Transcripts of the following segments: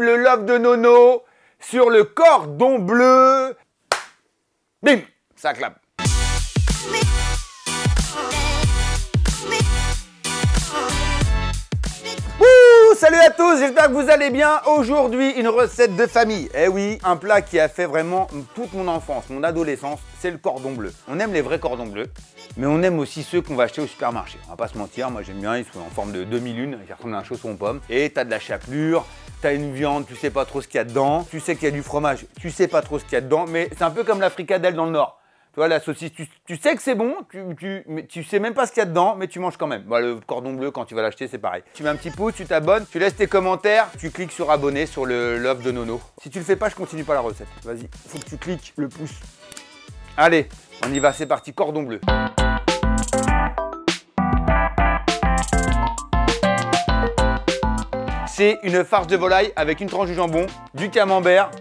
Le love de Nono sur le cordon bleu. Bim, ça clappe. Ouh, salut à tous, j'espère que vous allez bien. Aujourd'hui, une recette de famille. Eh oui, un plat qui a fait vraiment toute mon enfance, mon adolescence, c'est le cordon bleu. On aime les vrais cordons bleus, mais on aime aussi ceux qu'on va acheter au supermarché. On va pas se mentir, moi j'aime bien, ils sont en forme de demi-lune, ils ressemblent à un chausson aux pommes. Et t'as de la chapelure, une viande, tu sais pas trop ce qu'il y a dedans. Tu sais qu'il y a du fromage, tu sais pas trop ce qu'il y a dedans. Mais c'est un peu comme la dans le Nord. Tu vois, la saucisse, tu, sais que c'est bon, tu, sais même pas ce qu'il y a dedans, mais tu manges quand même. Bah, le cordon bleu, quand tu vas l'acheter, c'est pareil. Tu mets un petit pouce, tu t'abonnes, tu laisses tes commentaires, tu cliques sur abonner sur le love de Nono. Si tu le fais pas, je continue pas la recette. Vas-y, faut que tu cliques le pouce. Allez, on y va, c'est parti, cordon bleu. C'est une farce de volaille avec une tranche de jambon, du camembert,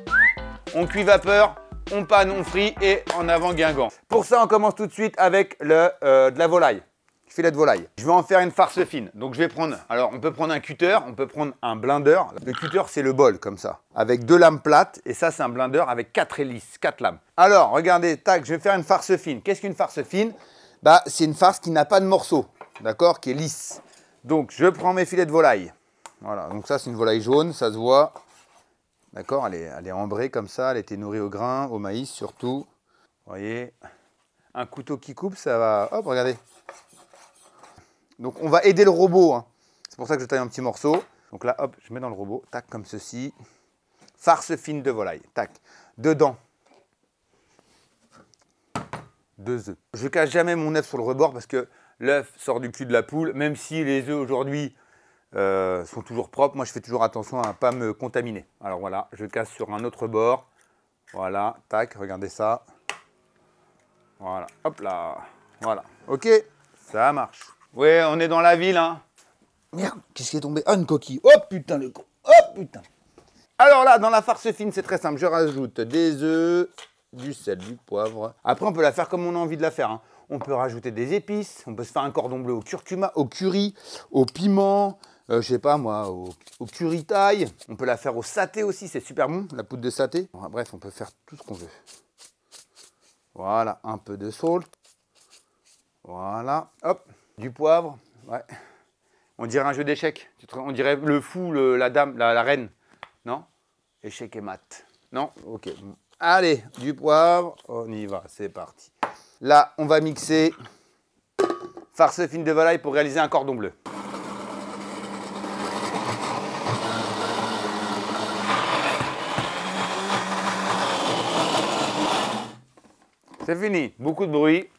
on cuit vapeur, on panne, on frit et en avant Guingamp. Pour ça, on commence tout de suite avec le, euh, de la volaille, filet de volaille. Je vais en faire une farce fine. Donc je vais prendre, alors on peut prendre un cutter, on peut prendre un blender. Le cutter, c'est le bol comme ça, avec deux lames plates et ça, c'est un blender avec quatre hélices, quatre lames. Alors, regardez, tac, je vais faire une farce fine. Qu'est-ce qu'une farce fine Bah, c'est une farce qui n'a pas de morceaux, d'accord, qui est lisse. Donc je prends mes filets de volaille. Voilà, donc ça c'est une volaille jaune, ça se voit. D'accord elle est, elle ambrée comme ça, elle était nourrie au grain, au maïs surtout. Vous voyez Un couteau qui coupe, ça va... Hop, regardez. Donc on va aider le robot. Hein. C'est pour ça que je taille un petit morceau. Donc là, hop, je mets dans le robot. Tac, comme ceci. Farce fine de volaille. Tac. Dedans. Deux œufs. Je casse jamais mon œuf sur le rebord parce que l'œuf sort du cul de la poule. Même si les œufs aujourd'hui euh, sont toujours propres. Moi, je fais toujours attention à ne pas me contaminer. Alors voilà, je casse sur un autre bord. Voilà, tac, regardez ça. Voilà, hop là. Voilà, ok, ça marche. Ouais, on est dans la ville, hein. Merde, qu'est-ce qui est tombé Oh une coquille. Oh putain, le con. Oh putain. Alors là, dans la farce fine, c'est très simple. Je rajoute des œufs, du sel, du poivre. Après, on peut la faire comme on a envie de la faire. Hein. On peut rajouter des épices, on peut se faire un cordon bleu au curcuma, au curry, au piment, euh, je sais pas moi, au, curry On peut la faire au saté aussi, c'est super bon, la poudre de saté. bref, on peut faire tout ce qu'on veut. Voilà, un peu de salt. Voilà, hop, du poivre. Ouais. On dirait un jeu d'échecs. On dirait le fou, la dame, la, la reine. Non Échec et mat. Non Ok. Allez, du poivre, on y va, c'est parti. Là, on va mixer farce fine de volaille pour réaliser un cordon bleu. C'est fini. Beaucoup de bruit.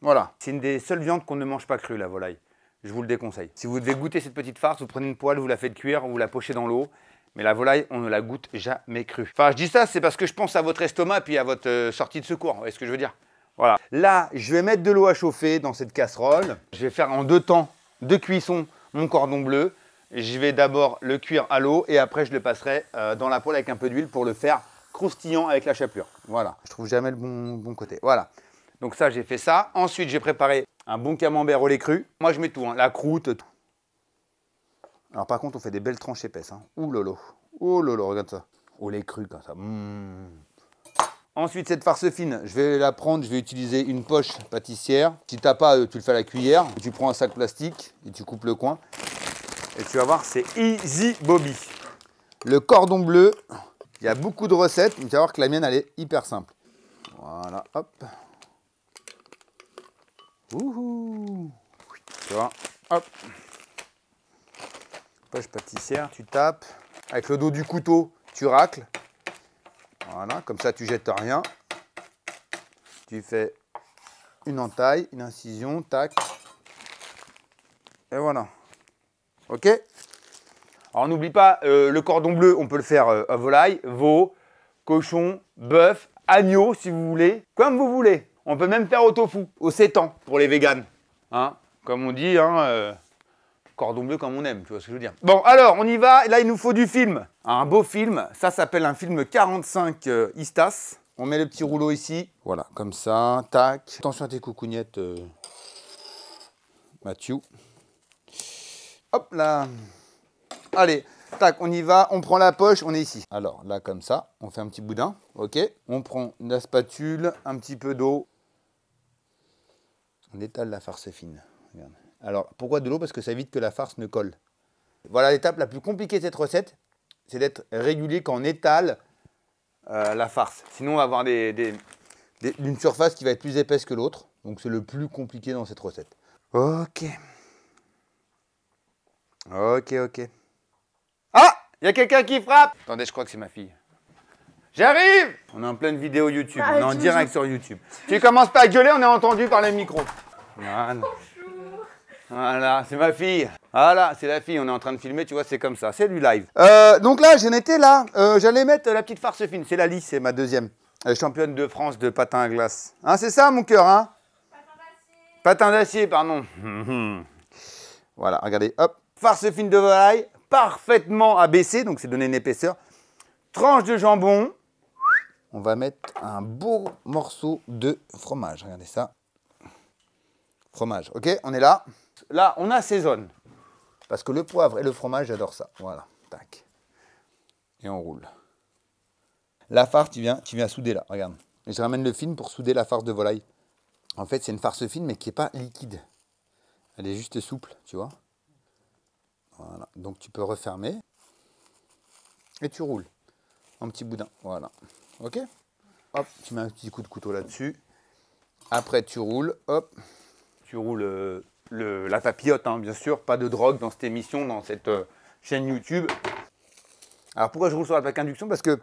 Voilà. C'est une des seules viandes qu'on ne mange pas crue, la volaille. Je vous le déconseille. Si vous devez goûter cette petite farce, vous prenez une poêle, vous la faites cuire, vous la pochez dans l'eau. Mais la volaille, on ne la goûte jamais crue. Enfin, je dis ça, c'est parce que je pense à votre estomac puis à votre euh, sortie de secours. Vous voyez ce que je veux dire Voilà. Là, je vais mettre de l'eau à chauffer dans cette casserole. Je vais faire en deux temps, de cuisson mon cordon bleu. Je vais d'abord le cuire à l'eau et après, je le passerai euh, dans la poêle avec un peu d'huile pour le faire croustillant avec la chapelure. Voilà, je trouve jamais le bon, bon côté. Voilà. Donc ça, j'ai fait ça. Ensuite, j'ai préparé un bon camembert au lait cru. Moi, je mets tout, hein. la croûte. Tout. Alors par contre, on fait des belles tranches épaisses. Hein. Ouh lolo. Ouh lolo, regarde ça. Au lait cru, comme ça. Hmm. Ensuite, cette farce fine, je vais la prendre, je vais utiliser une poche pâtissière. Si t'as pas, euh, tu le fais à la cuillère. Tu prends un sac plastique et tu coupes le coin. Et tu vas voir, c'est easy bobby. Le cordon bleu, il y a beaucoup de recettes, mais tu vas voir que la mienne, elle est hyper simple. Voilà, hop. Ouhou. Tu vois, hop. Poche pâtissière, tu tapes. Avec le dos du couteau, tu racles. Voilà, comme ça, tu jettes rien. Tu fais une entaille, une incision, tac. Et voilà. OK alors n'oublie pas, euh, le cordon bleu, on peut le faire euh, à volaille, veau, cochon, bœuf, agneau si vous voulez, comme vous voulez. On peut même faire au tofu, au ans pour les véganes. Hein, comme on dit, hein, euh, cordon bleu comme on aime, tu vois ce que je veux dire. Bon, alors, on y va. Là, il nous faut du film. Un beau film. Ça s'appelle un film 45 Istas. On met le petit rouleau ici. Voilà, comme ça. Tac. Attention à tes coucougnettes, Mathieu. Hop là Allez, tac, on y va, on prend la poche, on est ici. Alors là, comme ça, on fait un petit boudin, ok On prend la spatule, un petit peu d'eau. On étale la farce fine. Alors, pourquoi de l'eau Parce que ça évite que la farce ne colle. Voilà l'étape la plus compliquée de cette recette, c'est d'être régulier quand on étale euh, la farce. Sinon, on va avoir des, une surface qui va être plus épaisse que l'autre. Donc, c'est le plus compliqué dans cette recette. Ok. Ok, ok. Ah Il y a quelqu'un qui frappe Attendez, je crois que c'est ma fille. J'arrive On est en pleine vidéo YouTube, bah, on est en direct sur YouTube. Tu commences pas à gueuler, on est entendu par les micros. Voilà. Voilà, c'est ma fille. Voilà, c'est la fille, on est en train de filmer, tu vois, c'est comme ça, c'est du live. Euh, donc là, j'en étais là, euh, j'allais mettre euh, la petite farce fine, c'est la lisse, c'est ma deuxième. championne de France de patin à glace. Hein, c'est ça mon cœur, hein Patin d'acier. Patin d'acier, pardon. voilà, regardez, hop. Farce fine de volaille, parfaitement abaissé, donc c'est donné une épaisseur. Tranche de jambon. On va mettre un beau morceau de fromage. Regardez ça. Fromage, ok On est là. Là, on assaisonne. Parce que le poivre et le fromage, j'adore ça. Voilà, tac. Et on roule. La farce, tu viens, tu viens souder là, regarde. Et je ramène le film pour souder la farce de volaille. En fait, c'est une farce fine, mais qui n'est pas liquide. Elle est juste souple, tu vois. Voilà. Donc tu peux refermer et tu roules un petit boudin. Voilà. Ok Hop, tu mets un petit coup de couteau là-dessus. Après, tu roules. Hop, tu roules euh, la papillote, hein, bien sûr. Pas de drogue dans cette émission, dans cette euh, chaîne YouTube. Alors pourquoi je roule sur la plaque induction Parce que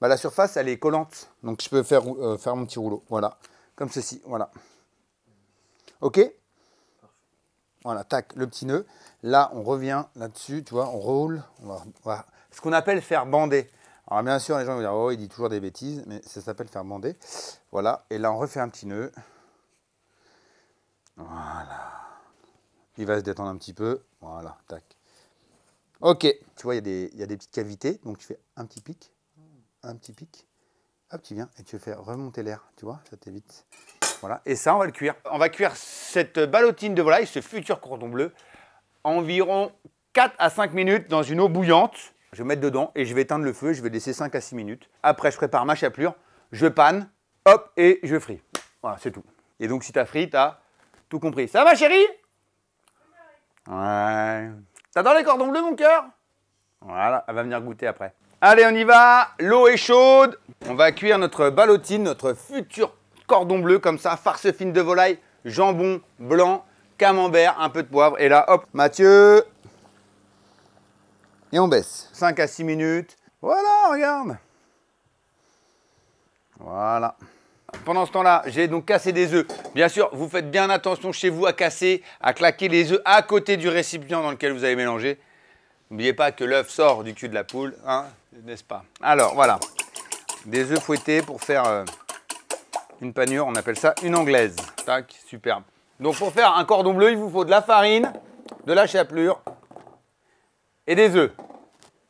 bah, la surface, elle est collante. Donc je peux faire, euh, faire mon petit rouleau. Voilà. Comme ceci. Voilà. Ok voilà, tac, le petit nœud. Là, on revient là-dessus, tu vois, on roule. On va, Ce qu'on appelle faire bander. Alors bien sûr, les gens vont dire, oh, il dit toujours des bêtises, mais ça s'appelle faire bander. Voilà, et là, on refait un petit nœud. Voilà. Il va se détendre un petit peu. Voilà, tac. Ok, tu vois, il y, y, a des petites cavités, donc tu fais un petit pic, un petit pic, hop, tu viens, et tu fais remonter l'air, tu vois, ça t'évite. Voilà, et ça, on va le cuire. On va cuire cette ballotine de volaille, ce futur cordon bleu, environ 4 à 5 minutes dans une eau bouillante. Je vais mettre dedans et je vais éteindre le feu, je vais laisser 5 à 6 minutes. Après, je prépare ma chapelure, je panne, hop, et je frie. Voilà, c'est tout. Et donc, si t'as frit, t'as tout compris. Ça va, chérie Ouais. dans les cordons bleus, mon cœur Voilà, elle va venir goûter après. Allez, on y va L'eau est chaude. On va cuire notre ballotine, notre futur cordon bleu comme ça, farce fine de volaille, jambon blanc, camembert, un peu de poivre. Et là, hop, Mathieu. Et on baisse. 5 à 6 minutes. Voilà, regarde. Voilà. Pendant ce temps-là, j'ai donc cassé des œufs. Bien sûr, vous faites bien attention chez vous à casser, à claquer les œufs à côté du récipient dans lequel vous avez mélangé. N'oubliez pas que l'œuf sort du cul de la poule, hein, n'est-ce pas Alors, voilà. Des œufs fouettés pour faire euh, une panure, on appelle ça une anglaise. Tac, superbe. Donc pour faire un cordon bleu, il vous faut de la farine, de la chapelure et des œufs.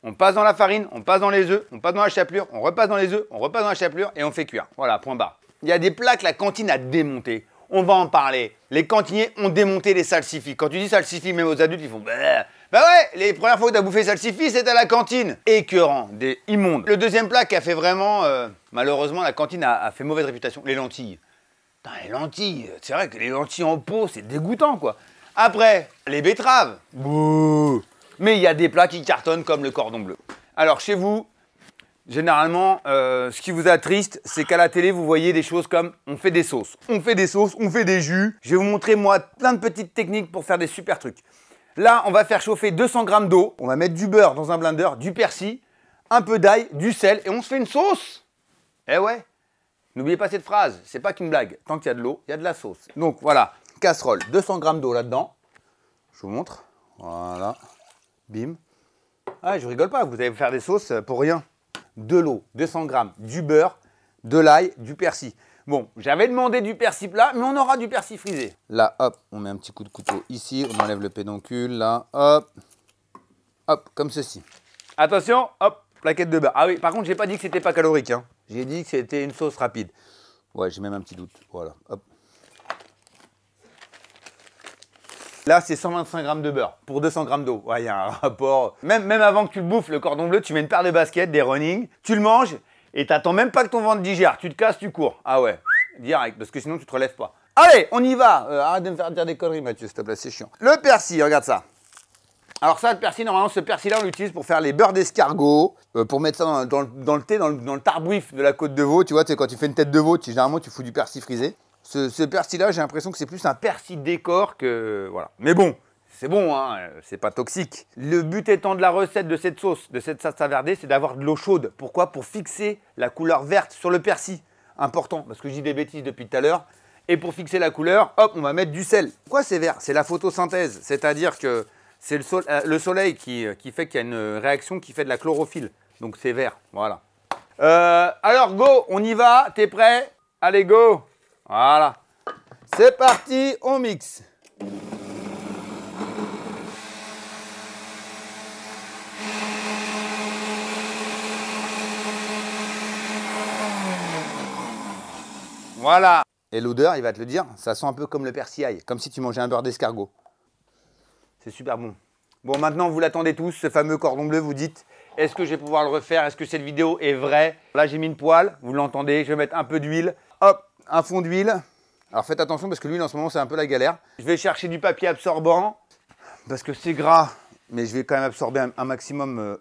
On passe dans la farine, on passe dans les œufs, on passe dans la chapelure, on repasse dans les œufs, on repasse dans la chapelure et on fait cuire. Voilà, point barre. Il y a des plats que la cantine a démonté. On va en parler. Les cantiniers ont démonté les salsifis. Quand tu dis salsifis, même aux adultes, ils font... Bah, bah ouais, les premières fois que t'as bouffé salsifis, c'était à la cantine. Écœurant, des immondes. Le deuxième plat qui a fait vraiment... Euh, malheureusement, la cantine a, fait mauvaise réputation. Les lentilles. Putain, les lentilles, c'est vrai que les lentilles en pot, c'est dégoûtant, quoi. Après, les betteraves. Mais il y a des plats qui cartonnent comme le cordon bleu. Alors, chez vous, Généralement, euh, ce qui vous attriste, c'est qu'à la télé, vous voyez des choses comme on fait des sauces, on fait des sauces, on fait des jus. Je vais vous montrer, moi, plein de petites techniques pour faire des super trucs. Là, on va faire chauffer 200 g d'eau. On va mettre du beurre dans un blender, du persil, un peu d'ail, du sel et on se fait une sauce. Eh ouais. N'oubliez pas cette phrase, c'est pas qu'une blague. Tant qu'il y a de l'eau, il y a de la sauce. Donc voilà, casserole, 200 g d'eau là-dedans. Je vous montre. Voilà. Bim. Ah, je rigole pas, vous allez faire des sauces pour rien. De l'eau, 200 g, du beurre, de l'ail, du persil. Bon, j'avais demandé du persil plat, mais on aura du persil frisé. Là, hop, on met un petit coup de couteau ici, on enlève le pédoncule, là, hop, hop, comme ceci. Attention, hop, plaquette de beurre. Ah oui, par contre, j'ai pas dit que c'était pas calorique, hein. J'ai dit que c'était une sauce rapide. Ouais, j'ai même un petit doute, voilà, hop. Là, c'est 125 grammes de beurre pour 200 grammes d'eau. Ouais, il y a un rapport. Même, même avant que tu le bouffes, le cordon bleu, tu mets une paire de baskets, des running, tu le manges et t'attends même pas que ton ventre digère. Tu te casses, tu cours. Ah ouais, direct, parce que sinon tu te relèves pas. Allez, on y va. Euh, arrête de me faire dire des conneries, Mathieu, s'il te plaît, c'est chiant. Le persil, regarde ça. Alors ça, le persil, normalement, ce persil-là, on l'utilise pour faire les beurres d'escargot, euh, pour mettre ça dans, le thé, dans le, dans de la côte de veau. Tu vois, quand tu fais une tête de veau, tu, généralement, tu fous du persil frisé. Ce, ce persil-là, j'ai l'impression que c'est plus un persil décor que... Voilà. Mais bon, c'est bon, hein, c'est pas toxique. Le but étant de la recette de cette sauce, de cette salsa verde, c'est d'avoir de l'eau chaude. Pourquoi Pour fixer la couleur verte sur le persil. Important, parce que j'ai dis des bêtises depuis tout à l'heure. Et pour fixer la couleur, hop, on va mettre du sel. Quoi c'est vert C'est la photosynthèse, c'est-à-dire que c'est le, euh, soleil euh, qui, fait qu'il y a une réaction qui fait de la chlorophylle. Donc c'est vert, voilà. Euh, alors go, on y va, t'es prêt Allez go Voilà. C'est parti, on mixe. Voilà. Et l'odeur, il va te le dire, ça sent un peu comme le persil, comme si tu mangeais un beurre d'escargot. C'est super bon. Bon, maintenant, vous l'attendez tous, ce fameux cordon bleu, vous dites, est-ce que je vais pouvoir le refaire Est-ce que cette vidéo est vraie Là, j'ai mis une poêle, vous l'entendez, je vais mettre un peu d'huile. Hop, un fond d'huile. Alors faites attention parce que l'huile, en ce moment, c'est un peu la galère. Je vais chercher du papier absorbant, parce que c'est gras, mais je vais quand même absorber un, maximum euh,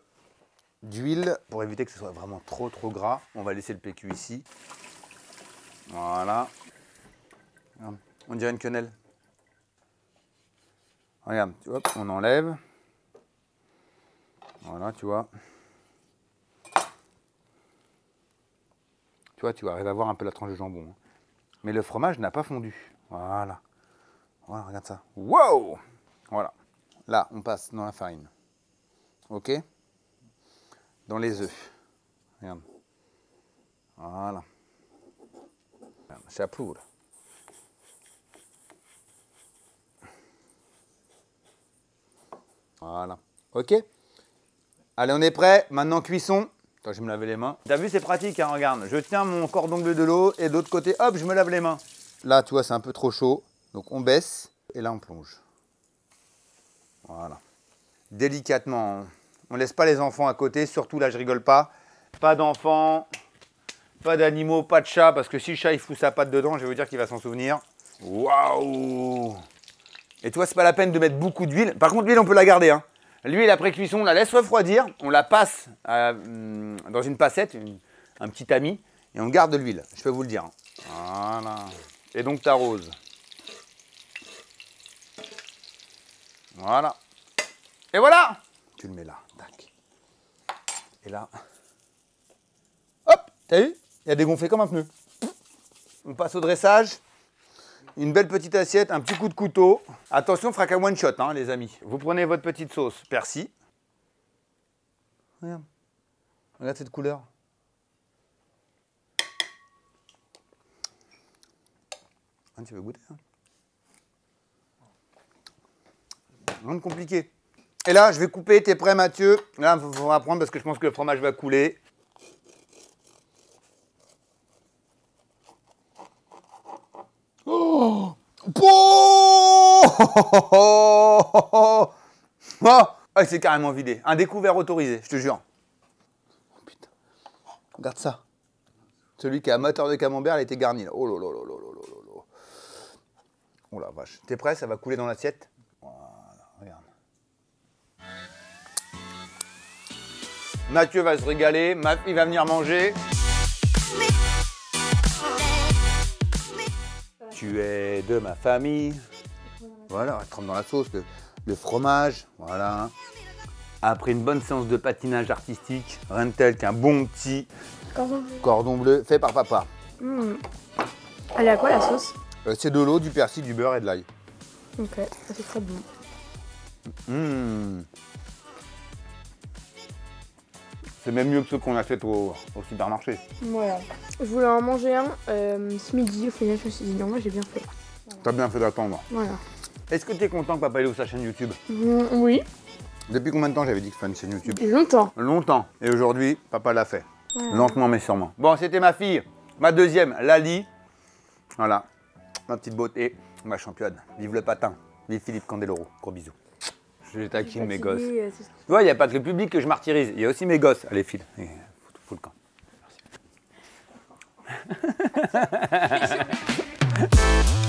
d'huile pour éviter que ce soit vraiment trop, trop gras. On va laisser le PQ ici. Voilà. On dirait une quenelle. Regarde, vois, on enlève. Voilà, tu vois. Tu vois, tu arrives à voir un peu la tranche de jambon. Hein. Mais le fromage n'a pas fondu. Voilà. Voilà, regarde ça. Wow Voilà. Là, on passe dans la farine. OK Dans les œufs. Regarde. Voilà ça là. Voilà. Ok Allez, on est prêt. Maintenant, cuisson. Attends, je vais me laver les mains. T'as vu, c'est pratique, hein, regarde. Je tiens mon cordon bleu de l'eau et d'autre côté, hop, je me lave les mains. Là, tu vois, c'est un peu trop chaud. Donc, on baisse et là, on plonge. Voilà. Délicatement. Hein. On laisse pas les enfants à côté. Surtout, là, je rigole pas. Pas d'enfants. Pas d'animaux, pas de chat, parce que si le chat il fout sa patte dedans, je vais vous dire qu'il va s'en souvenir. Waouh Et toi, c'est pas la peine de mettre beaucoup d'huile. Par contre, l'huile, on peut la garder. Hein. L'huile, après cuisson, on la laisse refroidir, on la passe euh, dans une passette, un petit ami, et on garde de l'huile, je peux vous le dire. Hein. Voilà. Et donc, t'arroses. Voilà. Et voilà Tu le mets là, tac. Et là, hop, t'as eu il a dégonflé comme un pneu. On passe au dressage. Une belle petite assiette, un petit coup de couteau. Attention, à one shot, hein, les amis. Vous prenez votre petite sauce persil. Regarde. Regarde cette couleur. Ah, tu veux goûter hein de compliqué. Et là, je vais couper. T'es prêt, Mathieu Là, il va prendre parce que je pense que le fromage va couler. oh, oh, oh, oh, oh, oh c'est carrément vidé. Un découvert autorisé, je te jure. Oh putain. Regarde ça. Celui qui est amateur de camembert, il était garni là. Oh là là là là là là Oh la vache. T'es prêt Ça va couler dans l'assiette Voilà, regarde. Mathieu va se régaler, il va venir manger. Tu es de ma famille. Voilà, trempe dans la sauce, le, fromage, voilà. Après une bonne séance de patinage artistique, rien de tel qu'un bon petit cordon bleu, fait par papa. Mmh. Elle est à quoi la sauce euh, C'est de l'eau, du persil, du beurre et de l'ail. Ok, c'est très bon. Mmh. C'est même mieux que ceux qu'on achète au, supermarché. Voilà. Je voulais en manger un euh, ce midi, au final je me suis dit moi j'ai bien fait. T'as bien fait d'attendre. Voilà. Est-ce que tu es content que papa ait ouvert sa chaîne YouTube mm, Oui. Depuis combien de temps j'avais dit que c'était une chaîne YouTube Longtemps. Longtemps. Et aujourd'hui, papa l'a fait. Lentement mais sûrement. Bon, c'était ma fille, ma deuxième, Lali. Voilà, ma petite beauté, ma championne. Vive le patin, vive Philippe Candeloro. Gros bisous. Je les mes gosses. Euh, tu vois, il n'y a pas que le public que je martyrise, il y a aussi mes gosses. Allez, file. Faut le camp. Merci.